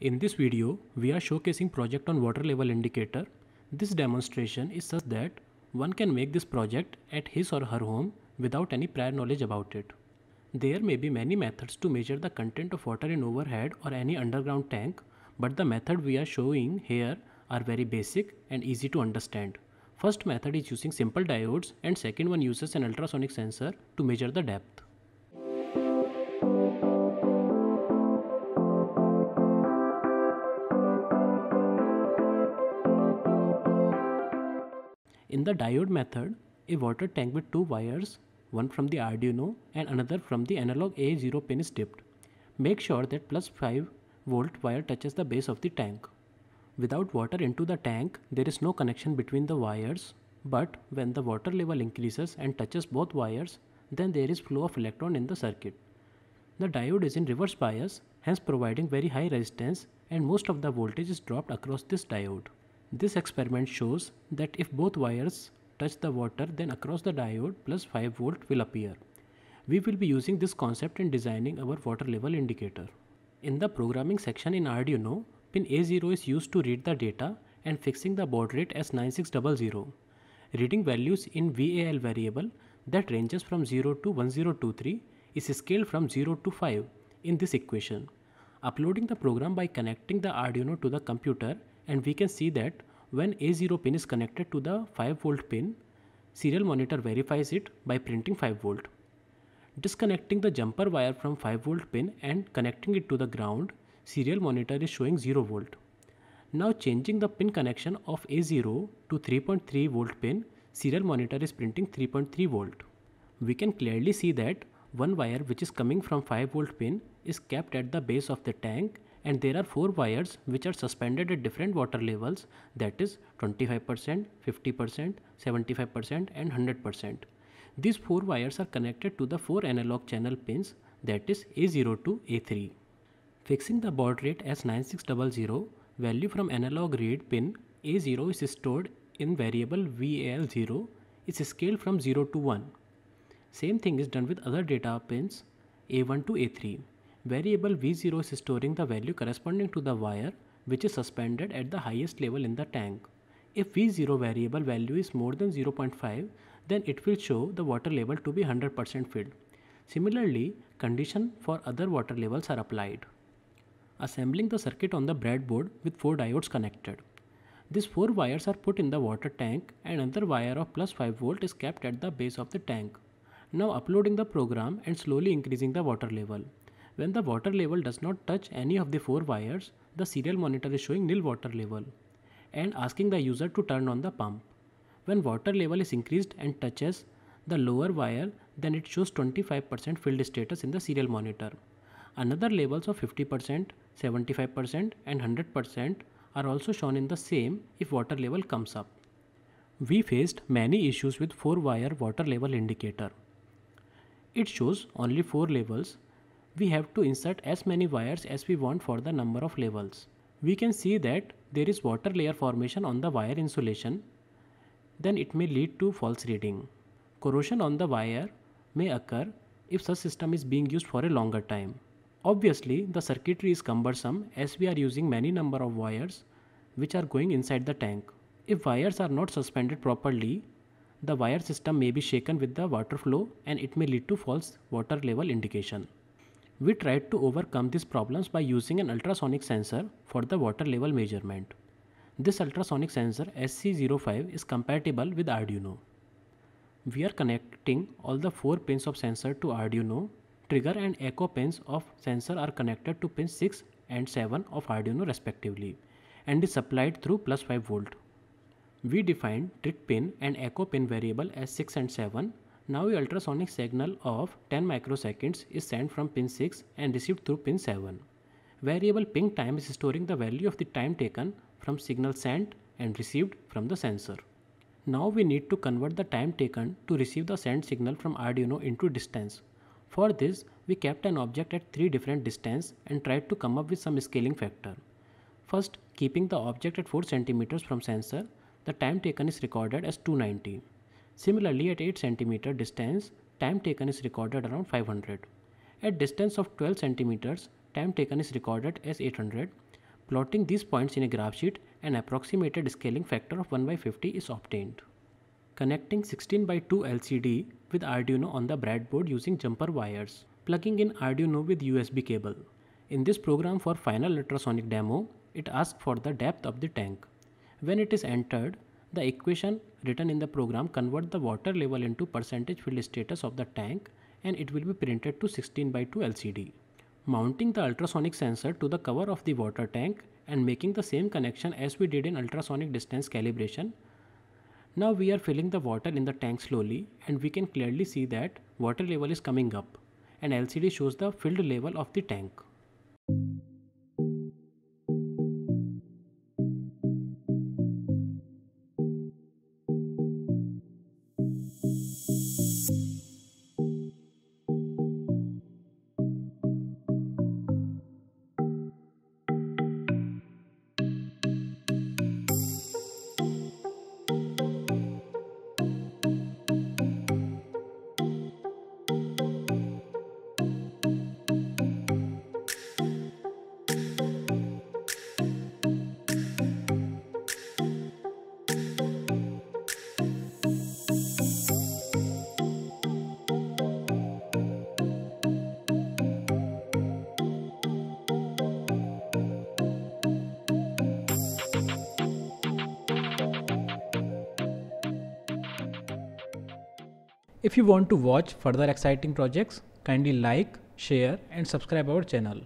In this video, we are showcasing project on water level indicator. This demonstration is such that one can make this project at his or her home without any prior knowledge about it. There may be many methods to measure the content of water in overhead or any underground tank, but the method we are showing here are very basic and easy to understand. First method is using simple diodes and second one uses an ultrasonic sensor to measure the depth. In the diode method, a water tank with two wires, one from the Arduino and another from the analog A0 pin is dipped. Make sure that plus 5 volt wire touches the base of the tank. Without water into the tank, there is no connection between the wires, but when the water level increases and touches both wires, then there is flow of electron in the circuit. The diode is in reverse bias, hence providing very high resistance and most of the voltage is dropped across this diode. This experiment shows that if both wires touch the water then across the diode plus 5 volt will appear. We will be using this concept in designing our water level indicator. In the programming section in Arduino, pin A0 is used to read the data and fixing the baud rate as 9600. Reading values in VAL variable that ranges from 0 to 1023 is scaled from 0 to 5 in this equation uploading the program by connecting the Arduino to the computer and we can see that when A0 pin is connected to the 5 volt pin, serial monitor verifies it by printing 5 volt. Disconnecting the jumper wire from 5 volt pin and connecting it to the ground, serial monitor is showing 0 volt. Now changing the pin connection of A0 to 3.3 volt pin, serial monitor is printing 3.3 volt. We can clearly see that one wire which is coming from 5 volt pin is kept at the base of the tank and there are four wires which are suspended at different water levels that is 25%, 50%, 75% and 100%. These four wires are connected to the four analog channel pins that is A0 to A3. Fixing the baud rate as 9600 value from analog read pin A0 is stored in variable VAL0 is scaled from 0 to 1. Same thing is done with other data pins A1 to A3. Variable V0 is storing the value corresponding to the wire which is suspended at the highest level in the tank. If V0 variable value is more than 0.5, then it will show the water level to be 100% filled. Similarly, condition for other water levels are applied. Assembling the circuit on the breadboard with 4 diodes connected. These 4 wires are put in the water tank and another wire of plus 5 volt is kept at the base of the tank. Now uploading the program and slowly increasing the water level. When the water level does not touch any of the four wires, the serial monitor is showing nil water level and asking the user to turn on the pump. When water level is increased and touches the lower wire, then it shows 25% filled status in the serial monitor. Another levels of 50%, 75% and 100% are also shown in the same if water level comes up. We faced many issues with 4 wire water level indicator. It shows only 4 levels we have to insert as many wires as we want for the number of levels. We can see that there is water layer formation on the wire insulation, then it may lead to false reading. Corrosion on the wire may occur if such system is being used for a longer time. Obviously, the circuitry is cumbersome as we are using many number of wires which are going inside the tank. If wires are not suspended properly, the wire system may be shaken with the water flow and it may lead to false water level indication. We tried to overcome these problems by using an ultrasonic sensor for the water level measurement. This ultrasonic sensor SC05 is compatible with Arduino. We are connecting all the 4 pins of sensor to Arduino. Trigger and echo pins of sensor are connected to pins 6 and 7 of Arduino respectively and is supplied through plus 5 volt. We defined trick pin and echo pin variable as 6 and 7 now the ultrasonic signal of 10 microseconds is sent from pin 6 and received through pin 7. Variable ping time is storing the value of the time taken from signal sent and received from the sensor. Now we need to convert the time taken to receive the sent signal from Arduino into distance. For this, we kept an object at three different distance and tried to come up with some scaling factor. First, keeping the object at 4 cm from sensor, the time taken is recorded as 290. Similarly, at 8 cm distance, time taken is recorded around 500. At distance of 12 cm, time taken is recorded as 800. Plotting these points in a graph sheet, an approximated scaling factor of 1 by 50 is obtained. Connecting 16 by 2 LCD with Arduino on the breadboard using jumper wires. Plugging in Arduino with USB cable. In this program for final ultrasonic demo, it asks for the depth of the tank. When it is entered, the equation written in the program convert the water level into percentage filled status of the tank and it will be printed to 16 by 2 LCD. Mounting the ultrasonic sensor to the cover of the water tank and making the same connection as we did in ultrasonic distance calibration. Now we are filling the water in the tank slowly and we can clearly see that water level is coming up and LCD shows the filled level of the tank. If you want to watch further exciting projects, kindly like, share and subscribe our channel.